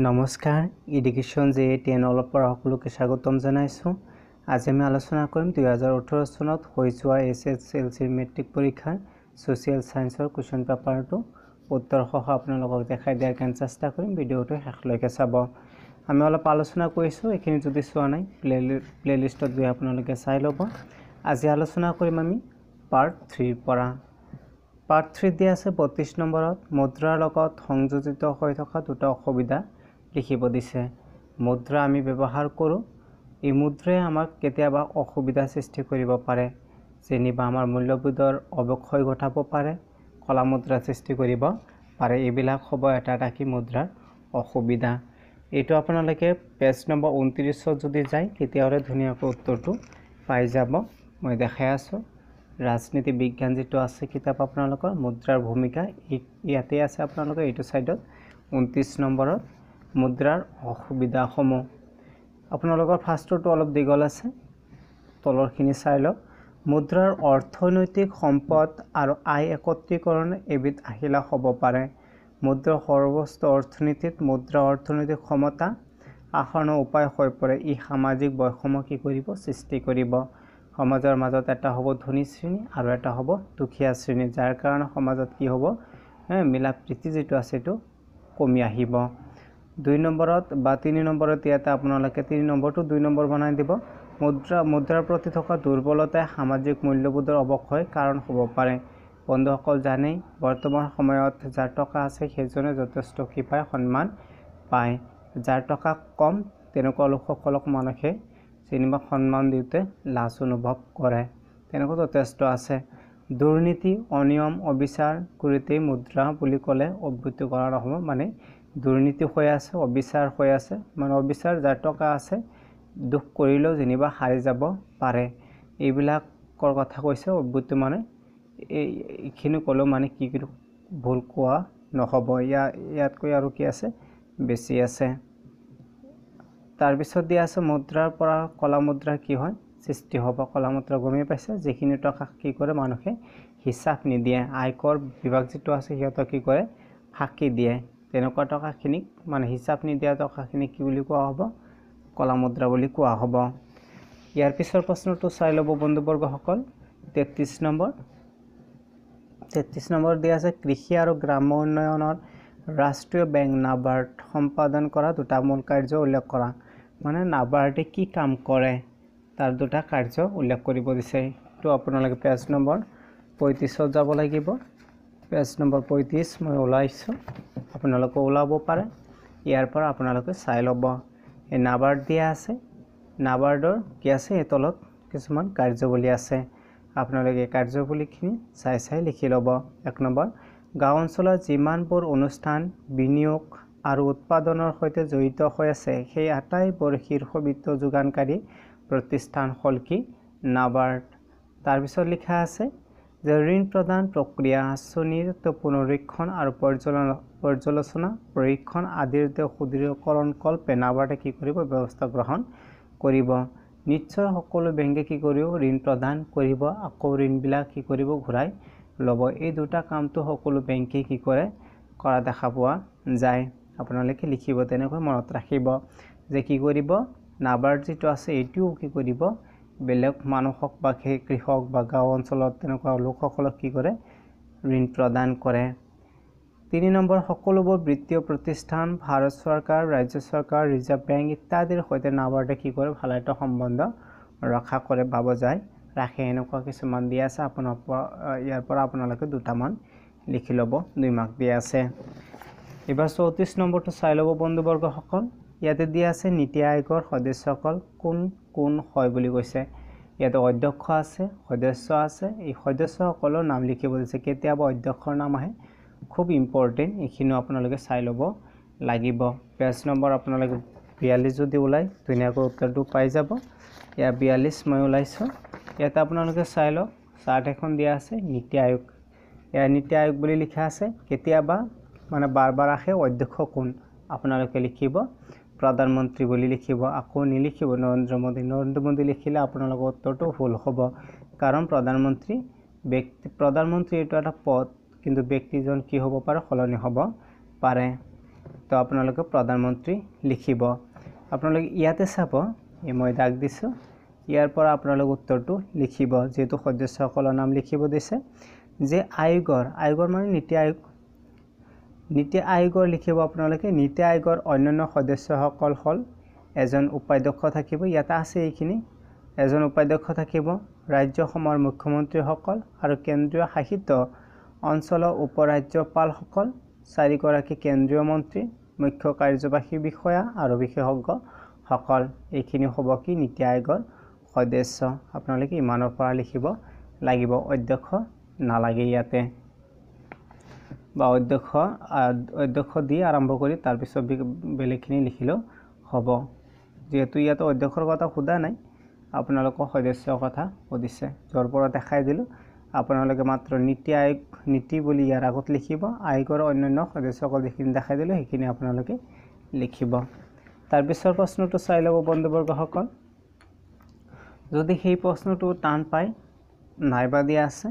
নমস্কাৰ education J A ten অলৰ পৰা সকলোকে স্বাগতম জনাইছোঁ আজি আমি আলোচনা কৰিম দুহেজাৰ ওঠৰ চনত হৈ যোৱা S S L C matric পৰীক্ষাৰ ছ'চিয়েল ছায়েন্সৰ কুৱেশ্যন পেপাৰটো উত্তৰসহ আপোনালোকক দেখাই দিয়াৰ কাৰণে চেষ্টা কৰিম ভিডিঅ'টো শেষলৈকে চাব আমি অলপ আলোচনা কৰিছোঁ এইখিনি যদি চোৱা নাই প্লে প্লে'লিষ্টত গৈ আপোনালোকে চাই ল'ব আজি আলোচনা কৰিম আমি পাৰ্ট থ্ৰীৰ পৰা পাৰ্ট থ্ৰীত দিয়া আছে বত্ৰিছ নম্বৰত মুদ্ৰাৰ লগত সংযোজিত হৈ থকা দুটা অসুবিধা লিখিব দিছে মুদ্ৰা আমি ব্যৱহাৰ কৰোঁ এই মুদ্ৰাই আমাক কেতিয়াবা অসুবিধাৰ সৃষ্টি কৰিব পাৰে যেনিবা আমাৰ মূল্যবোধৰ অৱক্ষয় ঘটাব পাৰে কলা মুদ্ৰা সৃষ্টি কৰিব পাৰে এইবিলাক হ'ব এটা এটা কি মুদ্ৰাৰ অসুবিধা এইটো আপোনালোকে পেজ নম্বৰ ঊনত্ৰিছত যদি যায় তেতিয়াহ'লে ধুনীয়াকৈ উত্তৰটো পাই যাব মই দেখাই আছোঁ ৰাজনীতি বিজ্ঞান যিটো আছে কিতাপ আপোনালোকৰ মুদ্ৰাৰ ভূমিকা ই ইয়াতেই আছে আপোনালোকে এইটো ছাইডত ঊনত্ৰিছ নম্বৰত মুদ্ৰাৰ অসুবিধাসমূহ আপোনালোকৰ ফাৰ্ষ্টৰটো অলপ দীঘল আছে তলৰখিনি চাই লওক মুদ্ৰাৰ অৰ্থনৈতিক সম্পদ আৰু আয় একত্ৰীকৰণ এবিধ আহিলা হ'ব পাৰে মুদ্ৰা সৰ্বস্ত অৰ্থনীতিত মুদ্ৰা অৰ্থনৈতিক ক্ষমতা আসনৰ উপায় হৈ পৰে ই সামাজিক বৈষম্য কি কৰিব সৃষ্টি কৰিব সমাজৰ মাজত এটা হ'ব ধনী শ্ৰেণী আৰু এটা হ'ব দুখীয়া শ্ৰেণী যাৰ কাৰণে সমাজত কি হ'ব মিলা প্ৰীতি যিটো আছে সেইটো কমি আহিব দুই নম্বৰত বা তিনি নম্বৰত ইয়াতে আপোনালোকে তিনি নম্বৰটো দুই নম্বৰ বনাই দিব মুদ্ৰা মুদ্ৰাৰ প্ৰতি থকা দুৰ্বলতাই সামাজিক মূল্যবোধৰ অৱক্ষয় কাৰণ হ'ব পাৰে বন্ধুসকল জানেই বৰ্তমান সময়ত যাৰ টকা আছে সেইজনে যথেষ্ট কৃপাই সন্মান পায় যাৰ টকা কম তেনেকুৱা লোকসকলক মানুহে যেনিবা সন্মান দিওঁতে লাজ অনুভৱ কৰে তেনেকুৱা যথেষ্ট আছে দুৰ্নীতি অনিয়ম অবিচাৰ কৰোঁতেই মুদ্ৰা বুলি ক'লে উদ্ভুত কৰা নহ'ব মানে দুৰ্নীতি হৈ আছে অবিচাৰ হৈ আছে মানে অবিচাৰ যাৰ টকা আছে দুখ কৰিলেও যেনিবা সাৰি যাব পাৰে এইবিলাকৰ কথা কৈছে উদ্যোগটো মানে এই এইখিনি ক'লেও মানে কি কি ভুল কোৱা নহ'ব ইয়াত ইয়াতকৈ আৰু কি আছে বেছি আছে তাৰপিছত দিয়া আছে মুদ্ৰাৰ পৰা কলা মুদ্ৰা কি হয় সৃষ্টি হ'ব কলা মুদ্ৰা গমে পাইছে যিখিনি টকা কি কৰে মানুহে হিচাপ নিদিয়ে আয়কৰ বিভাগ যিটো আছে সিহঁতক কি কৰে সাক্ষী দিয়ে তেনেকুৱা টকাখিনিক মানে হিচাপ নিদিয়া টকাখিনিক কি বুলি কোৱা হ'ব কলা মুদ্ৰা বুলি কোৱা হ'ব ইয়াৰ পিছৰ প্ৰশ্নটো চাই ল'ব বন্ধুবৰ্গসকল তেত্ৰিছ নম্বৰ তেত্ৰিছ নম্বৰ দিয়া আছে কৃষি আৰু গ্ৰাম্য উন্নয়নৰ ৰাষ্ট্ৰীয় বেংক নাবাৰ্ড সম্পাদন কৰা দুটা মূল কাৰ্য উল্লেখ কৰা মানে নাবাৰ্ডে কি কাম কৰে তাৰ দুটা কাৰ্য উল্লেখ কৰিব দিছে এইটো আপোনালোকে পেজ নম্বৰ পঁয়ত্ৰিছত যাব লাগিব পেজ নম্বৰ পঁয়ত্ৰিছ মই ওলাইছোঁ আপোনালোকে ওলাব পাৰে ইয়াৰ পৰা আপোনালোকে চাই ল'ব এই নাবাৰ্ড দিয়া আছে নাবাৰ্ডৰ কি আছে এই তলত কিছুমান কাৰ্যৱলী আছে আপোনালোকে কাৰ্যৱলীখিনি চাই চাই লিখি ল'ব এক নম্বৰ গাঁও অঞ্চলত যিমানবোৰ অনুষ্ঠান বিনিয়োগ আৰু উৎপাদনৰ সৈতে জড়িত হৈ আছে সেই আটাইবোৰ শীৰ্ষ বিত্ত যোগানকাৰী প্ৰতিষ্ঠান হ'ল কি নাবাৰ্ড তাৰপিছত লিখা আছে যে ঋণ প্ৰদান প্ৰক্ৰিয়া আঁচনিৰ পুনৰীক্ষণ আৰু পৰ্যালো পৰ্যালোচনা পৰীক্ষণ আদিৰ তেওঁ সুদৃঢ়কৰণ কল্পে নাবাৰ্ডে কি কৰিব ব্যৱস্থা গ্ৰহণ কৰিব নিশ্চয় সকলো বেংকে কি কৰিব ঋণ প্ৰদান কৰিব আকৌ ঋণবিলাক কি কৰিব ঘূৰাই ল'ব এই দুটা কামটো সকলো বেংকে কি কৰে কৰা দেখা পোৱা যায় আপোনালোকে লিখিব তেনেকৈ মনত ৰাখিব যে কি কৰিব নাবাৰ্ড যিটো আছে এইটোও কি কৰিব বেলেগ মানুহক বা সেই কৃষক বা গাঁও অঞ্চলত তেনেকুৱা লোকসকলক কি কৰে ঋণ প্ৰদান কৰে তিনি নম্বৰ সকলোবোৰ বৃত্তীয় প্ৰতিষ্ঠান ভাৰত চৰকাৰ ৰাজ্য চৰকাৰ ৰিজাৰ্ভ বেংক ইত্যাদিৰ সৈতে নাবাৰ্ডে কি কৰে ভালায়ত সম্বন্ধ ৰক্ষা কৰে বা যায় ৰাখে এনেকুৱা কিছুমান দিয়া আছে আপোনাৰ পৰা ইয়াৰ পৰা আপোনালোকে দুটামান লিখি ল'ব দুই মাক দিয়া আছে এইবাৰ চৌত্ৰিছ নম্বৰটো চাই ল'ব বন্ধুবৰ্গসকল ইয়াতে দিয়া আছে নীতি আয়োগৰ সদস্যসকল কোন কোন হয় বুলি কৈছে ইয়াতে অধ্যক্ষ আছে সদস্য আছে এই সদস্যসকলৰ নাম লিখিব দিছে কেতিয়াবা অধ্যক্ষৰ নাম আহে খুব ইম্পৰ্টেণ্ট এইখিনিও আপোনালোকে চাই ল'ব লাগিব পেজ নম্বৰ আপোনালোকে বিয়াল্লিছ যদি ওলায় ধুনীয়াকৈ উত্তৰটো পাই যাব ইয়াৰ বিয়াল্লিছ মই ওলাইছোঁ ইয়াতে আপোনালোকে চাই লওক চাৰ্ট এখন দিয়া আছে নীতি আয়োগ ইয়াৰ নীতি আয়োগ বুলি লিখা আছে কেতিয়াবা মানে বাৰ বাৰ আহে অধ্যক্ষ কোন আপোনালোকে লিখিব প্ৰধানমন্ত্ৰী বুলি লিখিব আকৌ নিলিখিব নৰেন্দ্ৰ মোদী নৰেন্দ্ৰ মোদী লিখিলে আপোনালোকৰ উত্তৰটো ভুল হ'ব কাৰণ প্ৰধানমন্ত্ৰী ব্যক্তি প্ৰধানমন্ত্ৰী এইটো এটা পদ কিন্তু ব্যক্তিজন কি হ'ব পাৰে সলনি হ'ব পাৰে তো আপোনালোকে প্ৰধানমন্ত্ৰী লিখিব আপোনালোকে ইয়াতে চাব এই মই দাগ দিছোঁ ইয়াৰ পৰা আপোনালোক উত্তৰটো লিখিব যিহেতু সদস্যসকলৰ নাম লিখিব দিছে যে আয়োগৰ আয়োগৰ মানে নীতি আয়োগ নীতি আয়োগৰ লিখিব আপোনালোকে নীতি আয়োগৰ অন্যান্য সদস্যসকল হ'ল এজন উপাধ্যক্ষ থাকিব ইয়াতে আছে এইখিনি এজন উপাধ্যক্ষ থাকিব ৰাজ্যসমূহৰ মুখ্যমন্ত্ৰীসকল আৰু কেন্দ্ৰীয় শাসিত অঞ্চলৰ উপৰাজ্যপালসকল চাৰিগৰাকী কেন্দ্ৰীয় মন্ত্ৰী মুখ্য কাৰ্যবাহী বিষয়া আৰু বিশেষজ্ঞসকল এইখিনি হ'ব কি নীতি আয়োগৰ সদস্য আপোনালোকে ইমানৰ পৰা লিখিব লাগিব অধ্যক্ষ নালাগে ইয়াতে বা অধ্যক্ষ অধ্যক্ষ দি আৰম্ভ কৰি তাৰপিছত বেলেগখিনি লিখিলেও হ'ব যিহেতু ইয়াতে অধ্যক্ষৰ কথা সোধা নাই আপোনালোকৰ সদস্যৰ কথা সুধিছে য'ৰ পৰা দেখাই দিলোঁ আপোনালোকে মাত্ৰ নীতি আয়োগ নীতি বুলি ইয়াৰ আগত লিখিব আয়োগৰ অন্যান্য সদস্যসকল যিখিনি দেখাই দিলোঁ সেইখিনি আপোনালোকে লিখিব তাৰপিছৰ প্ৰশ্নটো চাই ল'ব বন্ধুবৰ্গসকল যদি সেই প্ৰশ্নটো টান পায় নাইবা দিয়া আছে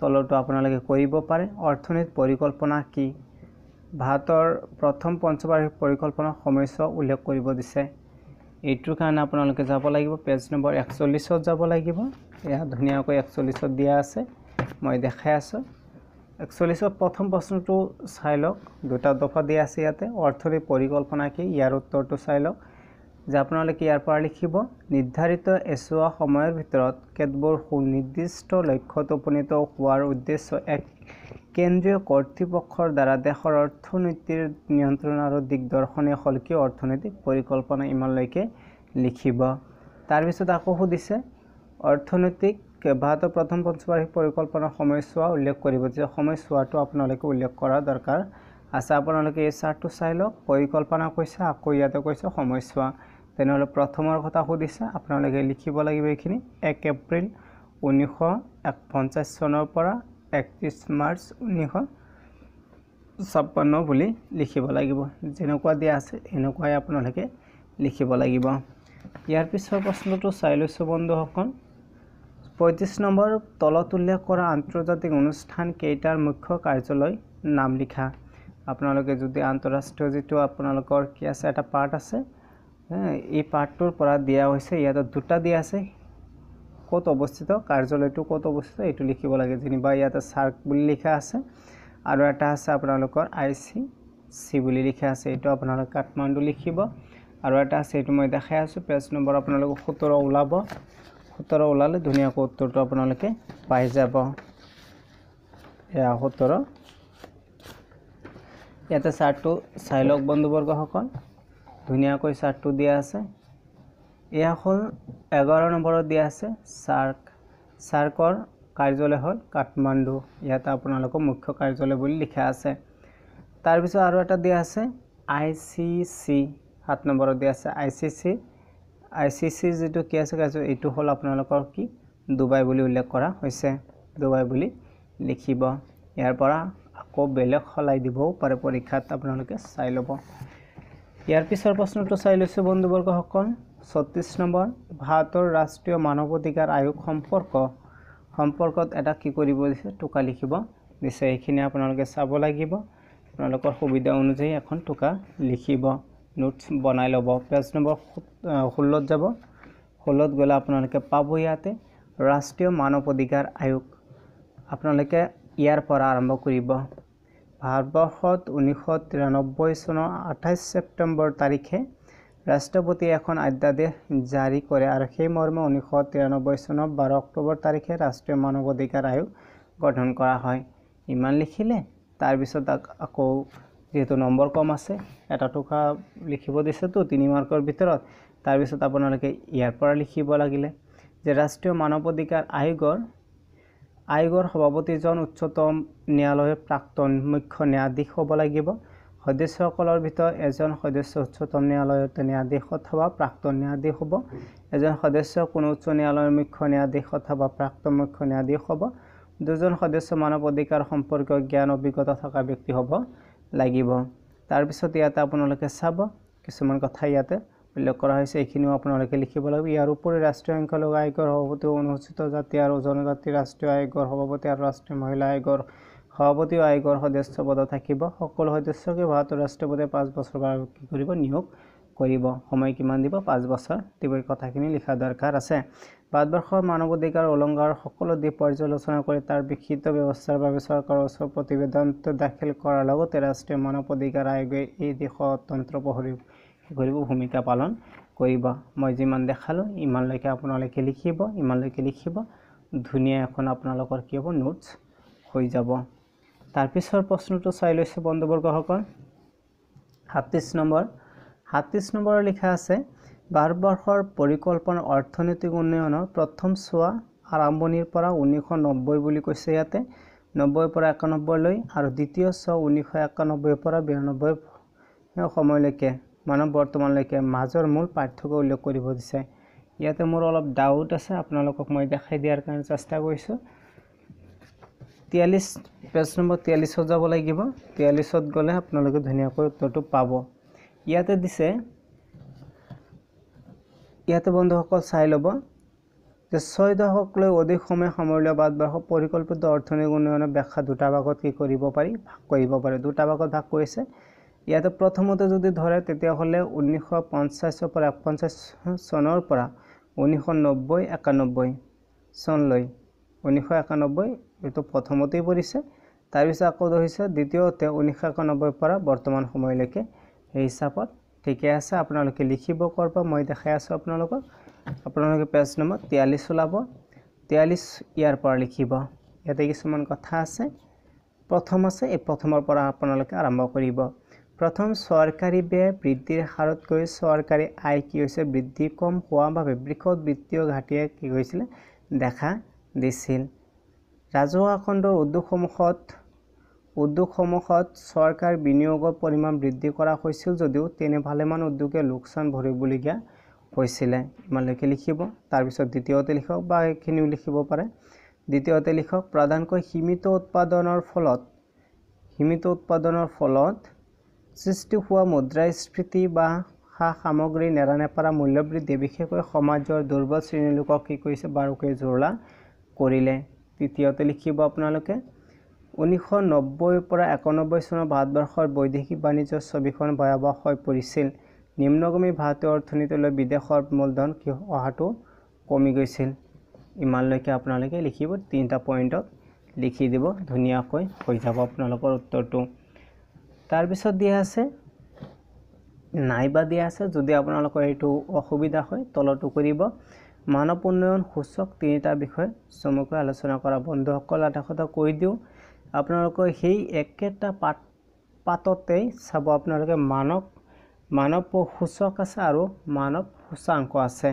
তলতো আপোনালোকে কৰিব পাৰে অৰ্থনৈতিক পৰিকল্পনা কি ভাৰতৰ প্ৰথম পঞ্চবাৰ্ষিক পৰিকল্পনা সময়ছোৱা উল্লেখ কৰিব দিছে এইটোৰ কাৰণে আপোনালোকে যাব লাগিব পেজ নম্বৰ একচল্লিছত যাব লাগিব এয়া ধুনীয়াকৈ একচল্লিছত দিয়া আছে মই দেখাই আছোঁ একচল্লিছত প্ৰথম প্ৰশ্নটো চাই লওক দুটা দফা দিয়া আছে ইয়াতে অৰ্থনৈতিক পৰিকল্পনা কি ইয়াৰ উত্তৰটো চাই লওক যে আপোনালোকে ইয়াৰ পৰা লিখিব নিৰ্ধাৰিত এচোৱা সময়ৰ ভিতৰত কেতবোৰ সুনিৰ্দিষ্ট লক্ষ্যত উপনীত হোৱাৰ উদ্দেশ্য এক কেন্দ্ৰীয় কৰ্তৃপক্ষৰ দ্বাৰা দেশৰ অৰ্থনীতিৰ নিয়ন্ত্ৰণ আৰু দিগদৰ্শনীয় সল্কীয় অৰ্থনৈতিক পৰিকল্পনা ইমানলৈকে লিখিব তাৰপিছত আকৌ সুধিছে অৰ্থনৈতিক কেইবাটাও প্ৰথম পঞ্চবাৰ্ষিক পৰিকল্পনাৰ সময়ছোৱা উল্লেখ কৰিব যে সময়ছোৱাটো আপোনালোকে উল্লেখ কৰা দৰকাৰ আছে আপোনালোকে এই চাৰ্টটো চাই লওক পৰিকল্পনা কৈছে আকৌ ইয়াতে কৈছে সময়ছোৱা তেনেহ'লে প্ৰথমৰ কথা সুধিছে আপোনালোকে লিখিব লাগিব এইখিনি এক এপ্ৰিল ঊনৈছশ এক পঞ্চাছ চনৰ পৰা একত্ৰিছ মাৰ্চ ঊনৈছশ ছাপন্ন বুলি লিখিব লাগিব যেনেকুৱা দিয়া আছে সেনেকুৱাই আপোনালোকে লিখিব লাগিব ইয়াৰ পিছৰ প্ৰশ্নটো চাই লৈছোঁ বন্ধুসকল পঁয়ত্ৰিছ নম্বৰ তলত উল্লেখ কৰা আন্তৰ্জাতিক অনুষ্ঠান কেইটাৰ মুখ্য কাৰ্যালয় নাম লিখা আপোনালোকে যদি আন্তঃৰাষ্ট্ৰীয় যিটো আপোনালোকৰ কি আছে এটা পাৰ্ট আছে এই পাৰ্টটোৰ পৰা দিয়া হৈছে ইয়াত দুটা দিয়া আছে ক'ত অৱস্থিত কাৰ্যালয়টো ক'ত অৱস্থিত এইটো লিখিব লাগে যেনিবা ইয়াতে চাৰ্ক বুলি লিখা আছে আৰু এটা আছে আপোনালোকৰ আই চি চি বুলি লিখা আছে এইটো আপোনালোকে কাঠমাণ্ডু লিখিব আৰু এটা আছে এইটো মই দেখাই আছোঁ পেজ নম্বৰ আপোনালোকে সোতৰ ওলাব সোতৰ ওলালে ধুনীয়াকৈ উত্তৰটো আপোনালোকে পাই যাব এয়া সোতৰ ইয়াতে চাৰ্টটো চাই লওক বন্ধুবৰ্গসকল ধুনীয়াকৈ চাৰ্টটো দিয়া আছে এয়া হ'ল এঘাৰ নম্বৰত দিয়া আছে চাৰ্ক চাৰ্কৰ কাৰ্যালয় হ'ল কাঠমাণ্ডু ইয়াত আপোনালোকৰ মুখ্য কাৰ্যালয় বুলি লিখা আছে তাৰপিছত আৰু এটা দিয়া আছে আই চি চি সাত নম্বৰত দিয়া আছে I C C I C C যিটো কি আছে এইটো হ'ল আপোনালোকৰ কি ডুবাই বুলি উল্লেখ কৰা হৈছে ডুবাই বুলি লিখিব ইয়াৰ পৰা আকৌ বেলেগ সলাই দিবও পাৰে পৰীক্ষাত আপোনালোকে চাই ল'ব ইয়াৰ পিছৰ প্ৰশ্নটো চাই লৈছোঁ বন্ধুবৰ্গসকল ছত্ৰিছ নম্বৰ ভাৰতৰ ৰাষ্ট্ৰীয় মানৱ অধিকাৰ আয়োগ সম্পৰ্ক সম্পৰ্কত এটা কি কৰিব দিছে টোকা লিখিব দিছে এইখিনি আপোনালোকে চাব লাগিব আপোনালোকৰ সুবিধা অনুযায়ী এখন টোকা লিখিব নোটছ বনাই ল'ব পেজ নম্বৰ ষোল্লত যাব ষোল্লত গ'লে আপোনালোকে পাব ইয়াতে ৰাষ্ট্ৰীয় মানৱ অধিকাৰ আয়োগ আপোনালোকে ইয়াৰ পৰা আৰম্ভ কৰিব ভাৰতবৰ্ষত ঊনৈছশ তিৰান্নব্বৈ চনৰ আঠাইছ ছেপ্টেম্বৰ তাৰিখে ৰাষ্ট্ৰপতিয়ে এখন আদ্যাদেশ জাৰি কৰে আৰু সেই মৰ্মে ঊনৈছশ তিৰান্নব্বৈ চনৰ বাৰ অক্টোবৰ তাৰিখে ৰাষ্ট্ৰীয় মানৱ অধিকাৰ আয়োগ গঠন কৰা হয় ইমান লিখিলে তাৰপিছত আকৌ যিহেতু নম্বৰ কম আছে এটা টকা লিখিব দিছেতো তিনি মাৰ্কৰ ভিতৰত তাৰপিছত আপোনালোকে ইয়াৰ পৰা লিখিব লাগিলে যে ৰাষ্ট্ৰীয় মানৱ অধিকাৰ আয়োগৰ আয়োগৰ সভাপতিজন উচ্চতম ন্যায়ালয়ৰ প্ৰাক্তন মুখ্য ন্যায়াধীশ হ'ব লাগিব সদস্যসকলৰ ভিতৰত এজন সদস্য উচ্চতম ন্যায়ালয়ত ন্যায়াধীশ অথবা প্ৰাক্তন ন্যায়াধীশ হ'ব এজন সদস্য কোনো উচ্চ ন্যায়ালয়ৰ মুখ্য ন্যায়াধীশ অথবা প্ৰাক্তন মুখ্য ন্যায়াধীশ হ'ব দুজন সদস্য মানৱ অধিকাৰ সম্পৰ্কীয় জ্ঞান অভিজ্ঞতা থকা ব্যক্তি হ'ব লাগিব তাৰপিছত ইয়াতে আপোনালোকে চাব কিছুমান কথা ইয়াতে উল্লেখ কৰা হৈছে এইখিনিও আপোনালোকে লিখিব লাগিব ইয়াৰ উপৰি ৰাষ্ট্ৰীয় সংখ্যালঘু আয়োগৰ সভাপতি অনুসূচিত জাতি আৰু জনজাতি ৰাষ্ট্ৰীয় আয়োগৰ সভাপতি আৰু ৰাষ্ট্ৰীয় মহিলা আয়োগৰ সভাপতি আয়োগৰ সদস্য পদত থাকিব সকলো সদস্যকে ভাৰতৰ ৰাষ্ট্ৰপতি পাঁচ বছৰ কি কৰিব নিয়োগ কৰিব সময় কিমান দিব পাঁচ বছৰ দিব কথাখিনি লিখা দৰকাৰ আছে ভাৰতবৰ্ষৰ মানৱ অধিকাৰ উলংঘাৰ সকলো দিশ পৰ্যালোচনা কৰি তাৰ বিক্ষিত ব্যৱস্থাৰ বাবে চৰকাৰৰ ওচৰত প্ৰতিবেদন দাখিল কৰাৰ লগতে ৰাষ্ট্ৰীয় মানৱ অধিকাৰ আয়োগে এই দিশত তন্ত্ৰ প্ৰহৰী কৰিব ভূমিকা পালন কৰিব মই যিমান দেখালোঁ ইমানলৈকে আপোনালোকে লিখিব ইমানলৈকে লিখিব ধুনীয়া এখন আপোনালোকৰ কি হ'ব নোটছ হৈ যাব তাৰপিছৰ প্ৰশ্নটো চাই লৈছোঁ বন্ধুবৰ্গসকল সাতত্ৰিছ নম্বৰ সাতত্ৰিছ নম্বৰৰ লিখা আছে ভাৰতবৰ্ষৰ পৰিকল্পনা অৰ্থনৈতিক উন্নয়নৰ প্ৰথম চোৱা আৰম্ভণিৰ পৰা ঊনৈছশ নব্বৈ বুলি কৈছে ইয়াতে নব্বৈৰ পৰা একানব্বৈলৈ আৰু দ্বিতীয় চোৱা ঊনৈছশ একানব্বৈৰ পৰা বিৰানব্বৈ সময়লৈকে মানৱ বৰ্তমানলৈকে মাজৰ মূল পাৰ্থক্য উল্লেখ কৰিব দিছে ইয়াতে মোৰ অলপ ডাউট আছে আপোনালোকক মই দেখাই দিয়াৰ কাৰণে চেষ্টা কৰিছোঁ তিয়াল্লিছ পেজ নম্বৰ তিয়াল্লিছত যাব লাগিব তিয়াল্লিছত গ'লে আপোনালোকে ধুনীয়াকৈ উত্তৰটো পাব ইয়াতে দিছে ইয়াতে বন্ধুসকল চাই ল'ব যে ছয় দশক লৈ অধিক সময় সামৰলীয় ভাৰতবৰ্ষ পৰিকল্পিত অৰ্থনৈতিক উন্নয়নৰ ব্যাখ্যা দুটা ভাগত কি কৰিব পাৰি ভাগ কৰিব পাৰে দুটা ভাগত ভাগ কৰিছে ইয়াতে প্ৰথমতে যদি ধৰে তেতিয়াহ'লে ঊনৈছশ পঞ্চাছৰ পৰা পঞ্চাছ চনৰ পৰা ঊনৈছশ নব্বৈ একানব্বৈ চনলৈ ঊনৈছশ একানব্বৈ এইটো প্ৰথমতেই পৰিছে তাৰপিছত আকৌ ধৰিছে দ্বিতীয়তে ঊনৈছশ একানব্বৈৰ পৰা বৰ্তমান সময়লৈকে সেই হিচাপত ঠিকে আছে আপোনালোকে লিখিব ক'ৰ পৰা মই দেখাই আছোঁ আপোনালোকক আপোনালোকে পেজ নম্বৰ তিয়াল্লিছ ওলাব তিয়াল্লিছ ইয়াৰ পৰা লিখিব ইয়াতে কিছুমান কথা আছে প্ৰথম আছে এই প্ৰথমৰ পৰা আপোনালোকে আৰম্ভ কৰিব প্ৰথম চৰকাৰী ব্যয় বৃদ্ধিৰ হাৰতকৈ চৰকাৰী আয় কি হৈছে বৃদ্ধি কম হোৱা বাবে বৃহৎ বৃত্তীয় ঘাটিয়ে কি হৈছিলে দেখা দিছিল ৰাজহুৱা খণ্ডৰ উদ্যোগসমূহত উদ্যোগসমূহত চৰকাৰ বিনিয়োগৰ পৰিমাণ বৃদ্ধি কৰা হৈছিল যদিও তেনে ভালেমান উদ্যোগে লোকচান ভৰিবলগীয়া হৈছিলে ইমানলৈকে লিখিব তাৰপিছত দ্বিতীয়তে লিখক বা এইখিনিও লিখিব পাৰে দ্বিতীয়তে লিখক প্ৰধানকৈ সীমিত উৎপাদনৰ ফলত সীমিত উৎপাদনৰ ফলত সৃষ্টি হোৱা মুদ্ৰাস্ফীতি বা সা সামগ্ৰী নেৰানেপাৰা মূল্যবৃদ্ধি বিশেষকৈ সমাজৰ দুৰ্বল শ্ৰেণীৰ লোকক কি কৰিছে বাৰুকৈ জোৰলা কৰিলে তৃতীয়তে লিখিব আপোনালোকে ঊনৈছশ নব্বৈৰ পৰা একানব্বৈ চনৰ ভাৰতবৰ্ষৰ বৈদেশিক বাণিজ্য ছবিখন ভয়াৱহ হৈ পৰিছিল নিম্নগমী ভাৰতীয় অৰ্থনীতিলৈ বিদেশৰ মূলধন কি অহাটো কমি গৈছিল ইমানলৈকে আপোনালোকে লিখিব তিনিটা পইণ্টত লিখি দিব ধুনীয়াকৈ হৈ যাব আপোনালোকৰ উত্তৰটো তাৰপিছত দিয়া আছে নাইবা দিয়া আছে যদি আপোনালোকৰ এইটো অসুবিধা হয় তলতো কৰিব মানৱ উন্নয়ন সূচক তিনিটা বিষয় চমুকৈ আলোচনা কৰা বন্ধুসকল এটা কথা কৈ দিওঁ আপোনালোকৰ সেই একেটা পাত পাততেই চাব আপোনালোকে মানৱ মানৱ সূচক আছে আৰু মানৱ সূচাংক আছে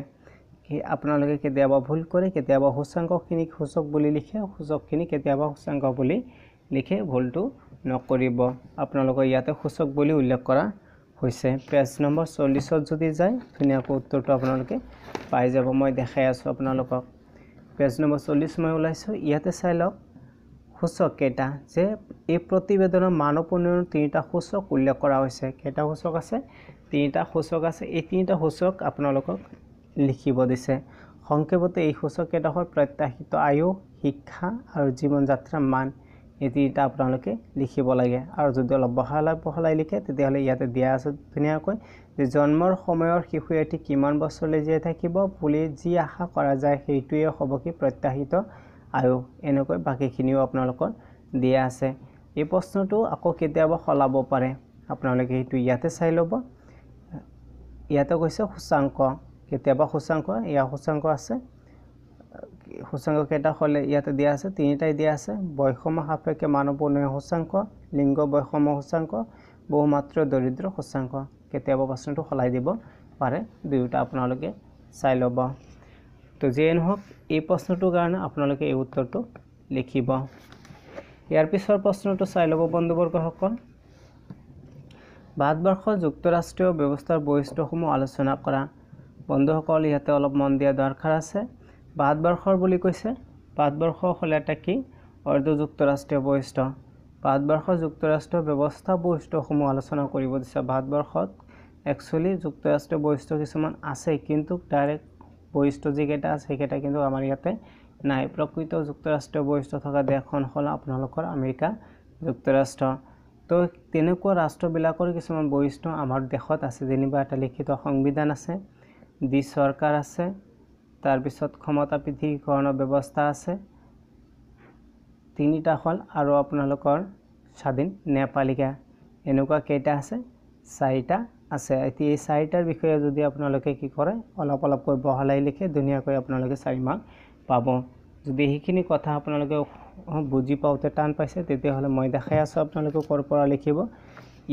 আপোনালোকে কেতিয়াবা ভুল কৰে কেতিয়াবা সূচাংকখিনিক সূচক বুলি লিখে সূচকখিনি কেতিয়াবা সূচাংক বুলি লিখে ভুলটো নকৰিব আপোনালোকৰ ইয়াতে সূচক বুলি উল্লেখ কৰা হৈছে পেজ নম্বৰ চল্লিছত যদি যায় ধুনীয়াকৈ উত্তৰটো আপোনালোকে পাই যাব মই দেখাই আছোঁ আপোনালোকক পেজ নম্বৰ চল্লিছ মই ওলাইছোঁ ইয়াতে চাই লওক সূচক কেইটা যে এই প্ৰতিবেদনৰ মানৱ উন্নয়নৰ তিনিটা সূচক উল্লেখ কৰা হৈছে কেইটা সূচক আছে তিনিটা সূচক আছে এই তিনিটা সূচক আপোনালোকক লিখিব দিছে সংক্ষেপতে এই সূচক কেইটা হ'ল প্ৰত্যাশিত আয়ু শিক্ষা আৰু জীৱন যাত্ৰাৰ মান এই তিনিটা আপোনালোকে লিখিব লাগে আৰু যদি অলপ বহলাই বহলাই লিখে তেতিয়াহ'লে ইয়াতে দিয়া আছে ধুনীয়াকৈ যে জন্মৰ সময়ৰ শিশু এটি কিমান বছৰলৈ জীয়াই থাকিব বুলি যি আশা কৰা যায় সেইটোৱে হ'ব কি প্ৰত্যাশিত আয়ু এনেকৈ বাকীখিনিও আপোনালোকৰ দিয়া আছে এই প্ৰশ্নটো আকৌ কেতিয়াবা সলাব পাৰে আপোনালোকে সেইটো ইয়াতে চাই ল'ব ইয়াতে কৈছে সূচাংক কেতিয়াবা সূচাংক ইয়াৰ সূচাংক আছে সূচাংক কেইটা হ'লে ইয়াতে দিয়া আছে তিনিটাই দিয়া আছে বৈষম্য সাপেক্ষে মানৱ উন্নয়ন সূচাংক লিংগ বৈষম্য সূচাংক বহুমাত্ৰ দৰিদ্ৰ সূচাংক কেতিয়াবা প্ৰশ্নটো সলাই দিব পাৰে দুয়োটা আপোনালোকে চাই ল'ব তো যিয়ে নহওক এই প্ৰশ্নটোৰ কাৰণে আপোনালোকে এই উত্তৰটো লিখিব ইয়াৰ পিছৰ প্ৰশ্নটো চাই ল'ব বন্ধুবৰ্গসকল ভাৰতবৰ্ষ যুক্তৰাষ্ট্ৰীয় ব্যৱস্থাৰ বৈশিষ্ট্যসমূহ আলোচনা কৰা বন্ধুসকল ইয়াতে অলপ মন দিয়া দৰকাৰ আছে ভাৰতবৰ্ষৰ বুলি কৈছে ভাৰতবৰ্ষ হ'লে এটা কি অৰ্ধ যুক্তৰাষ্ট্ৰীয় বৈশিষ্ট্য ভাৰতবৰ্ষ যুক্তৰাষ্ট্ৰীয় ব্যৱস্থা বৈশিষ্ট্যসমূহ আলোচনা কৰিব দিছে ভাৰতবৰ্ষত একচুৱেলি যুক্তৰাষ্ট্ৰীয় বৈশিষ্ট্য কিছুমান আছে কিন্তু তাৰে বৈশিষ্ট্য যিকেইটা আছে সেইকেইটা কিন্তু আমাৰ ইয়াতে নাই প্ৰকৃত যুক্তৰাষ্ট্ৰীয় বৈশিষ্ট্য থকা দেশখন হ'ল আপোনালোকৰ আমেৰিকা যুক্তৰাষ্ট্ৰ তো তেনেকুৱা ৰাষ্ট্ৰবিলাকৰ কিছুমান বৈশিষ্ট্য আমাৰ দেশত আছে যেনিবা এটা লিখিত সংবিধান আছে দ্বি চৰকাৰ আছে তাৰপিছত ক্ষমতা পৃথকীকৰণৰ ব্যৱস্থা আছে তিনিটা হ'ল আৰু আপোনালোকৰ স্বাধীন ন্যায়পালিকা এনেকুৱা কেইটা আছে চাৰিটা আছে এতিয়া এই চাৰিটাৰ বিষয়ে যদি আপোনালোকে কি কৰে অলপ অলপকৈ বহলাই লিখে ধুনীয়াকৈ আপোনালোকে চাৰি মাৰ্ক পাব যদি সেইখিনি কথা আপোনালোকে বুজি পাওঁতে টান পাইছে তেতিয়াহ'লে মই দেখাই আছোঁ আপোনালোকে ক'ৰ পৰা লিখিব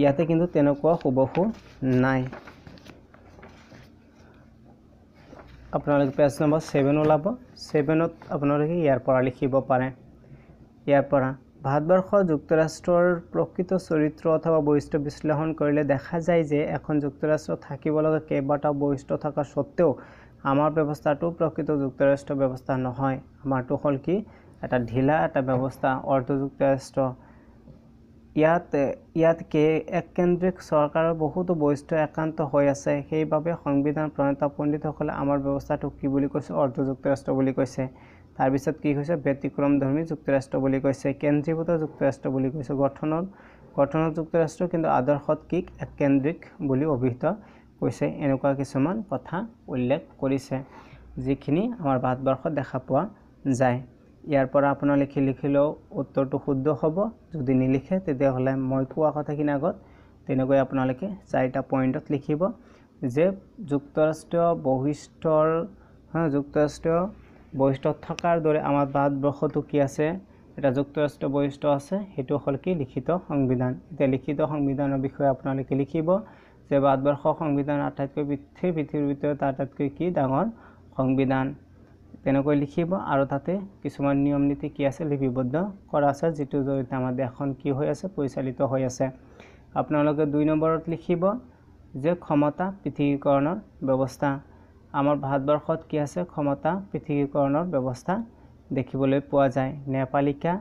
ইয়াতে কিন্তু তেনেকুৱা হুবহু নাই আপোনালোকে পেজ নম্বৰ ছেভেন ওলাব ছেভেনত আপোনালোকে ইয়াৰ পৰা লিখিব পাৰে ইয়াৰ পৰা ভাৰতবৰ্ষ যুক্তৰাষ্ট্ৰৰ প্ৰকৃত চৰিত্ৰ অথবা বৈশিষ্ট্য বিশ্লেষণ কৰিলে দেখা যায় যে এখন যুক্তৰাষ্ট্ৰ থাকিব লগা কেইবাটাও বৈশিষ্ট্য থকা স্বত্তেও আমাৰ ব্যৱস্থাটো প্ৰকৃত যুক্তৰাষ্ট্ৰ ব্যৱস্থা নহয় আমাৰটো হ'ল কি এটা ঢিলা এটা ব্যৱস্থা অৰ্ধ যুক্তৰাষ্ট্ৰ ইয়াত ইয়াত কে এককেন্দ্ৰিক চৰকাৰৰ বহুতো বৈষ্ট্য একান্ত হৈ আছে সেইবাবে সংবিধান প্ৰণেত পণ্ডিতসকলে আমাৰ ব্যৱস্থাটো কি বুলি কৈছে অৰ্ধ যুক্তৰাষ্ট্ৰ বুলি কৈছে তাৰপিছত কি কৈছে ধৰ্মী যুক্তৰাষ্ট্ৰ বুলি কৈছে কেন্দ্ৰীভূত যুক্তৰাষ্ট্ৰ বুলি কৈছে গঠনত গঠনত যুক্তৰাষ্ট্ৰ কিন্তু আদৰ্শত কি এককেন্দ্ৰিক বুলি অভিহিত কৈছে এনেকুৱা কিছুমান কথা উল্লেখ কৰিছে যিখিনি আমাৰ ভাৰতবৰ্ষত দেখা পোৱা যায় ইয়াৰ পৰা আপোনালোকে লিখি লিখিলেও উত্তৰটো শুদ্ধ হ'ব যদি নিলিখে তেতিয়াহ'লে মই কোৱা কথাখিনি আগত তেনেকৈ আপোনালোকে চাৰিটা পইণ্টত লিখিব যে যুক্তৰাষ্ট্ৰীয় বৈশিষ্ট্যৰ যুক্তৰাষ্ট্ৰীয় বৈশিষ্ট্য থকাৰ দৰে আমাৰ ভাৰতবৰ্ষটো কি আছে এটা যুক্তৰাষ্ট্ৰীয় বৈশিষ্ট্য আছে সেইটো হ'ল কি লিখিত সংবিধান এতিয়া লিখিত সংবিধানৰ বিষয়ে আপোনালোকে লিখিব যে ভাৰতবৰ্ষ সংবিধান আটাইতকৈ পৃথিৱী পৃথিৱীৰ ভিতৰত আটাইতকৈ কি ডাঙৰ সংবিধান তেনেকৈ লিখিব আৰু তাতে কিছুমান নিয়ম নীতি কি আছে লিপিবদ্ধ কৰা আছে যিটোৰ জৰিয়তে আমাৰ দেশখন কি হৈ আছে পৰিচালিত হৈ আছে আপোনালোকে দুই নম্বৰত লিখিব যে ক্ষমতা পৃথিৱীকৰণৰ ব্যৱস্থা আমাৰ ভাৰতবৰ্ষত কি আছে ক্ষমতা পৃথিৱীকৰণৰ ব্যৱস্থা দেখিবলৈ পোৱা যায় ন্যায়পালিকা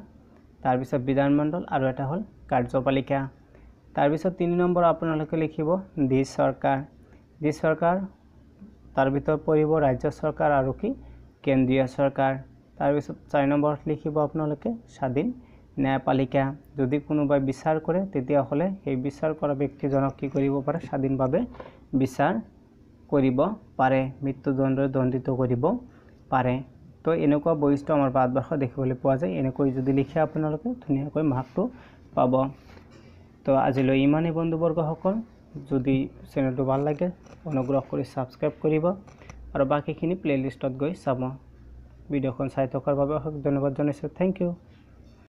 তাৰপিছত বিধানমণ্ডল আৰু এটা হ'ল কাৰ্যপালিকা তাৰপিছত তিনি নম্বৰ আপোনালোকে লিখিব দি চৰকাৰ দি চৰকাৰ তাৰ ভিতৰত পৰিব ৰাজ্য চৰকাৰ আৰু কি কেন্দ্ৰীয় চৰকাৰ তাৰপিছত চাৰি নম্বৰত লিখিব আপোনালোকে স্বাধীন ন্যায়পালিকা যদি কোনোবাই বিচাৰ কৰে তেতিয়াহলে সেই বিচাৰ কৰা ব্যক্তিজনক কি কৰিব পাৰে স্বাধীনভাৱে বিচাৰ কৰিব পাৰে মৃত্যুদণ্ড দণ্ডিত কৰিব পাৰে তো এনেকুৱা বৈশিষ্ট্য আমাৰ ভাৰতবৰ্ষত দেখিবলৈ পোৱা যায় এনেকৈ যদি লিখে আপোনালোকে ধুনীয়াকৈ মাৰ্কটো পাব তো আজিলৈ ইমানেই বন্ধুবৰ্গসকল যদি চেনেলটো ভাল লাগে অনুগ্ৰহ কৰি ছাবস্ক্ৰাইব কৰিব আৰু বাকীখিনি প্লে'লিষ্টত গৈ চাব ভিডিঅ'খন চাই থকাৰ বাবে অশেষ ধন্যবাদ জনাইছোঁ থেংক ইউ